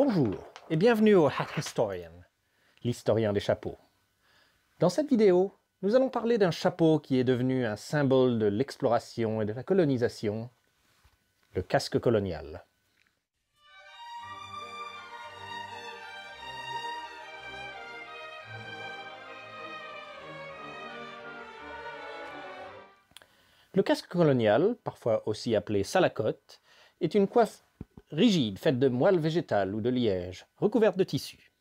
Bonjour et bienvenue au Hat Historian, l'historien des chapeaux. Dans cette vidéo, nous allons parler d'un chapeau qui est devenu un symbole de l'exploration et de la colonisation, le casque colonial. Le casque colonial, parfois aussi appelé salacote, est une coiffe rigide, faite de moelle végétale ou de liège, recouverte de tissu.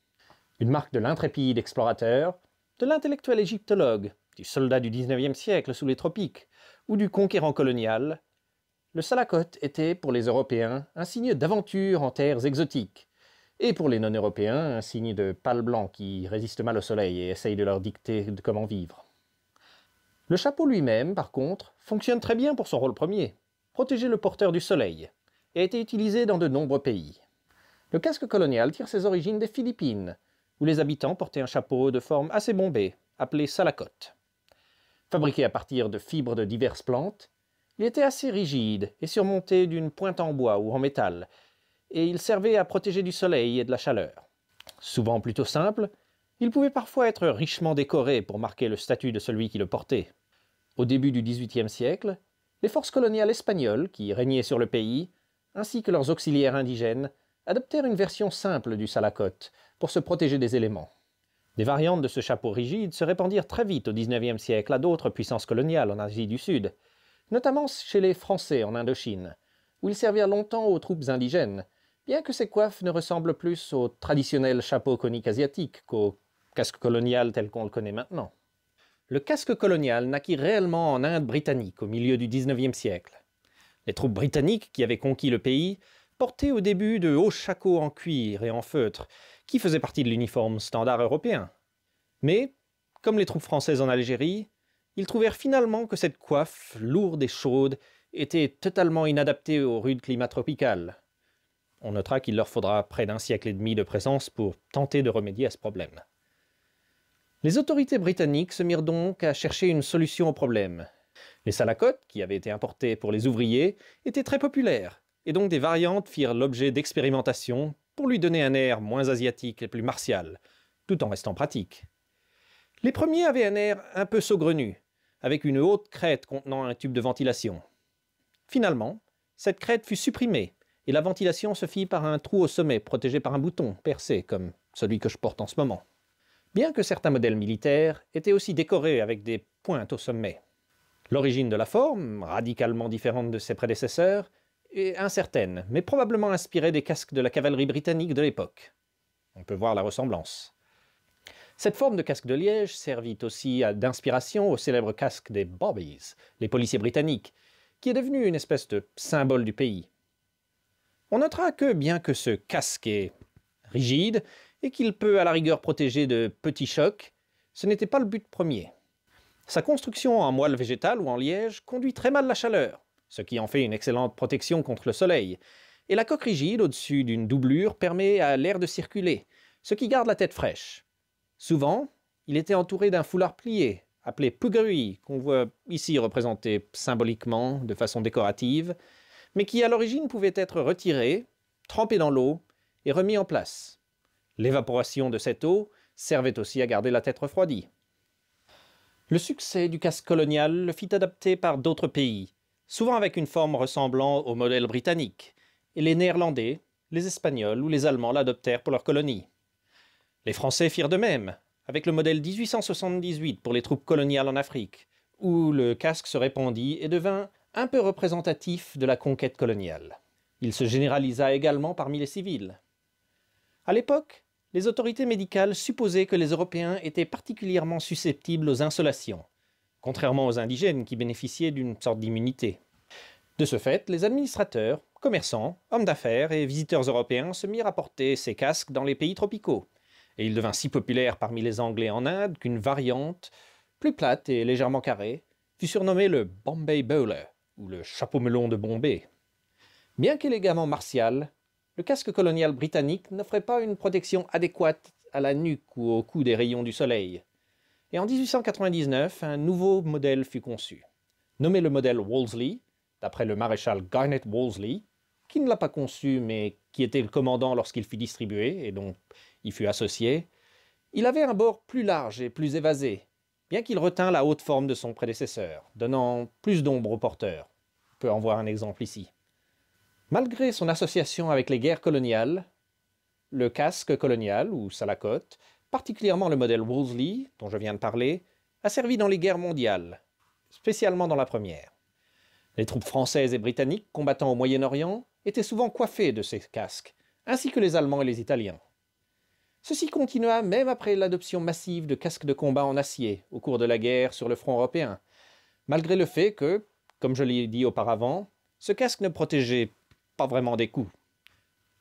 Une marque de l'intrépide explorateur, de l'intellectuel égyptologue, du soldat du XIXe siècle sous les tropiques, ou du conquérant colonial, le salacote était pour les Européens un signe d'aventure en terres exotiques, et pour les non-Européens un signe de pâle blanc qui résiste mal au soleil et essaye de leur dicter comment vivre. Le chapeau lui-même, par contre, fonctionne très bien pour son rôle premier, protéger le porteur du soleil, a été utilisé dans de nombreux pays. Le casque colonial tire ses origines des Philippines, où les habitants portaient un chapeau de forme assez bombée, appelé salacote. Fabriqué à partir de fibres de diverses plantes, il était assez rigide et surmonté d'une pointe en bois ou en métal, et il servait à protéger du soleil et de la chaleur. Souvent plutôt simple, il pouvait parfois être richement décoré pour marquer le statut de celui qui le portait. Au début du XVIIIe siècle, les forces coloniales espagnoles, qui régnaient sur le pays, ainsi que leurs auxiliaires indigènes, adoptèrent une version simple du salacote pour se protéger des éléments. Des variantes de ce chapeau rigide se répandirent très vite au XIXe siècle à d'autres puissances coloniales en Asie du Sud, notamment chez les Français en Indochine, où ils servirent longtemps aux troupes indigènes, bien que ces coiffes ne ressemblent plus au traditionnel chapeau conique asiatique qu'au casque colonial tel qu'on le connaît maintenant. Le casque colonial naquit réellement en Inde britannique au milieu du XIXe siècle. Les troupes britanniques qui avaient conquis le pays portaient au début de hauts shakos en cuir et en feutre, qui faisaient partie de l'uniforme standard européen. Mais, comme les troupes françaises en Algérie, ils trouvèrent finalement que cette coiffe, lourde et chaude, était totalement inadaptée au rude climat tropical. On notera qu'il leur faudra près d'un siècle et demi de présence pour tenter de remédier à ce problème. Les autorités britanniques se mirent donc à chercher une solution au problème, les salacotes, qui avaient été importées pour les ouvriers, étaient très populaires, et donc des variantes firent l'objet d'expérimentations pour lui donner un air moins asiatique et plus martial, tout en restant pratique. Les premiers avaient un air un peu saugrenu, avec une haute crête contenant un tube de ventilation. Finalement, cette crête fut supprimée, et la ventilation se fit par un trou au sommet protégé par un bouton percé, comme celui que je porte en ce moment. Bien que certains modèles militaires étaient aussi décorés avec des pointes au sommet. L'origine de la forme, radicalement différente de ses prédécesseurs, est incertaine, mais probablement inspirée des casques de la cavalerie britannique de l'époque. On peut voir la ressemblance. Cette forme de casque de liège servit aussi d'inspiration au célèbre casque des Bobbies, les policiers britanniques, qui est devenu une espèce de symbole du pays. On notera que, bien que ce casque est rigide et qu'il peut à la rigueur protéger de petits chocs, ce n'était pas le but premier. Sa construction en moelle végétale ou en liège conduit très mal la chaleur, ce qui en fait une excellente protection contre le soleil, et la coque rigide au-dessus d'une doublure permet à l'air de circuler, ce qui garde la tête fraîche. Souvent, il était entouré d'un foulard plié, appelé pugarui, qu'on voit ici représenté symboliquement de façon décorative, mais qui à l'origine pouvait être retiré, trempé dans l'eau et remis en place. L'évaporation de cette eau servait aussi à garder la tête refroidie. Le succès du casque colonial le fit adapter par d'autres pays, souvent avec une forme ressemblant au modèle britannique, et les Néerlandais, les Espagnols ou les Allemands l'adoptèrent pour leurs colonies. Les Français firent de même, avec le modèle 1878 pour les troupes coloniales en Afrique, où le casque se répandit et devint un peu représentatif de la conquête coloniale. Il se généralisa également parmi les civils. À l'époque, les autorités médicales supposaient que les Européens étaient particulièrement susceptibles aux insolations, contrairement aux indigènes qui bénéficiaient d'une sorte d'immunité. De ce fait, les administrateurs, commerçants, hommes d'affaires et visiteurs européens se mirent à porter ces casques dans les pays tropicaux, et il devint si populaire parmi les Anglais en Inde qu'une variante, plus plate et légèrement carrée, fut surnommée le Bombay Bowler, ou le chapeau melon de Bombay. Bien qu'élégamment martial, le casque colonial britannique n'offrait pas une protection adéquate à la nuque ou au cou des rayons du soleil. Et en 1899, un nouveau modèle fut conçu, nommé le modèle Wolseley, d'après le maréchal Garnet Wolseley, qui ne l'a pas conçu mais qui était le commandant lorsqu'il fut distribué et dont il fut associé. Il avait un bord plus large et plus évasé, bien qu'il retint la haute forme de son prédécesseur, donnant plus d'ombre au porteur. On peut en voir un exemple ici. Malgré son association avec les guerres coloniales, le casque colonial ou salacote, particulièrement le modèle Wolseley, dont je viens de parler, a servi dans les guerres mondiales, spécialement dans la première. Les troupes françaises et britanniques combattant au Moyen-Orient étaient souvent coiffées de ces casques, ainsi que les Allemands et les Italiens. Ceci continua même après l'adoption massive de casques de combat en acier au cours de la guerre sur le front européen, malgré le fait que, comme je l'ai dit auparavant, ce casque ne protégeait pas vraiment des coups.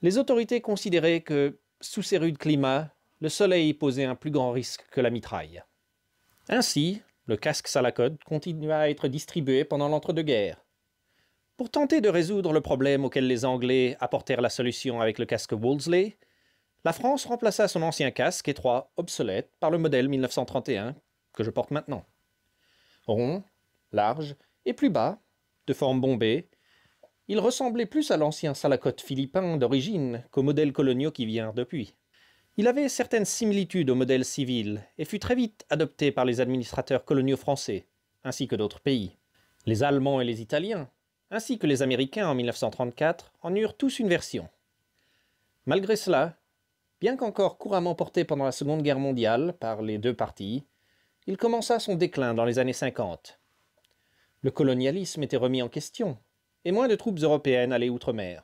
Les autorités considéraient que, sous ces rudes climats, le soleil posait un plus grand risque que la mitraille. Ainsi, le casque Salacode continua à être distribué pendant l'entre-deux-guerres. Pour tenter de résoudre le problème auquel les Anglais apportèrent la solution avec le casque Wolseley, la France remplaça son ancien casque étroit obsolète par le modèle 1931 que je porte maintenant. Rond, large et plus bas, de forme bombée, il ressemblait plus à l'ancien Salacote philippin d'origine qu'aux modèles coloniaux qui vient depuis. Il avait certaines similitudes au modèle civil et fut très vite adopté par les administrateurs coloniaux français, ainsi que d'autres pays. Les Allemands et les Italiens, ainsi que les Américains en 1934, en eurent tous une version. Malgré cela, bien qu'encore couramment porté pendant la Seconde Guerre mondiale par les deux parties, il commença son déclin dans les années 50. Le colonialisme était remis en question, et moins de troupes européennes allaient outre-mer.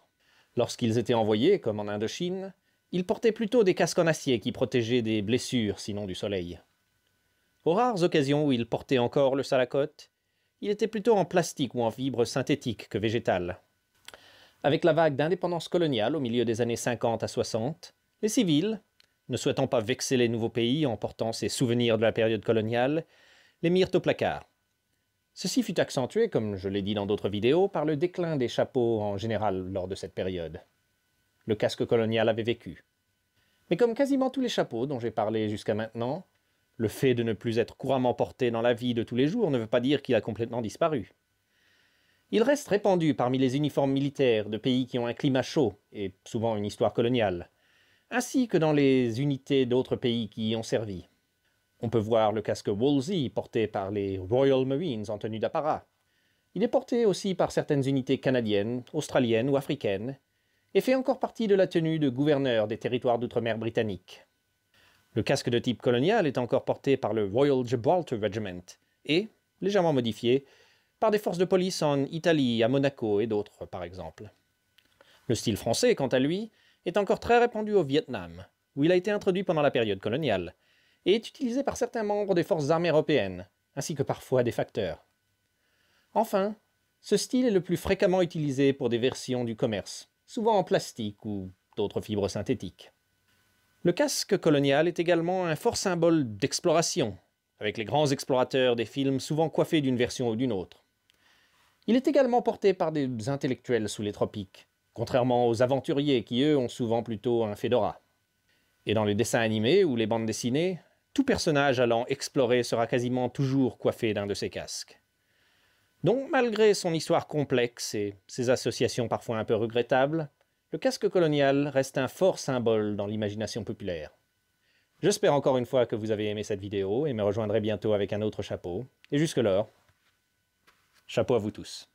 Lorsqu'ils étaient envoyés, comme en Indochine, ils portaient plutôt des casques en acier qui protégeaient des blessures, sinon du soleil. Aux rares occasions où ils portaient encore le salacote, il était plutôt en plastique ou en fibre synthétique que végétale. Avec la vague d'indépendance coloniale au milieu des années 50 à 60, les civils, ne souhaitant pas vexer les nouveaux pays en portant ces souvenirs de la période coloniale, les mirent au placard. Ceci fut accentué, comme je l'ai dit dans d'autres vidéos, par le déclin des chapeaux en général lors de cette période. Le casque colonial avait vécu. Mais comme quasiment tous les chapeaux dont j'ai parlé jusqu'à maintenant, le fait de ne plus être couramment porté dans la vie de tous les jours ne veut pas dire qu'il a complètement disparu. Il reste répandu parmi les uniformes militaires de pays qui ont un climat chaud et souvent une histoire coloniale, ainsi que dans les unités d'autres pays qui y ont servi. On peut voir le casque Woolsey porté par les Royal Marines en tenue d'apparat. Il est porté aussi par certaines unités canadiennes, australiennes ou africaines, et fait encore partie de la tenue de gouverneur des territoires d'outre-mer britanniques. Le casque de type colonial est encore porté par le Royal Gibraltar Regiment et, légèrement modifié, par des forces de police en Italie, à Monaco et d'autres, par exemple. Le style français, quant à lui, est encore très répandu au Vietnam, où il a été introduit pendant la période coloniale, et est utilisé par certains membres des forces armées européennes, ainsi que parfois des facteurs. Enfin, ce style est le plus fréquemment utilisé pour des versions du commerce, souvent en plastique ou d'autres fibres synthétiques. Le casque colonial est également un fort symbole d'exploration, avec les grands explorateurs des films souvent coiffés d'une version ou d'une autre. Il est également porté par des intellectuels sous les tropiques, contrairement aux aventuriers qui, eux, ont souvent plutôt un fedora. Et dans les dessins animés ou les bandes dessinées, tout personnage allant explorer sera quasiment toujours coiffé d'un de ces casques. Donc, malgré son histoire complexe et ses associations parfois un peu regrettables, le casque colonial reste un fort symbole dans l'imagination populaire. J'espère encore une fois que vous avez aimé cette vidéo et me rejoindrez bientôt avec un autre chapeau. Et jusque-là, chapeau à vous tous.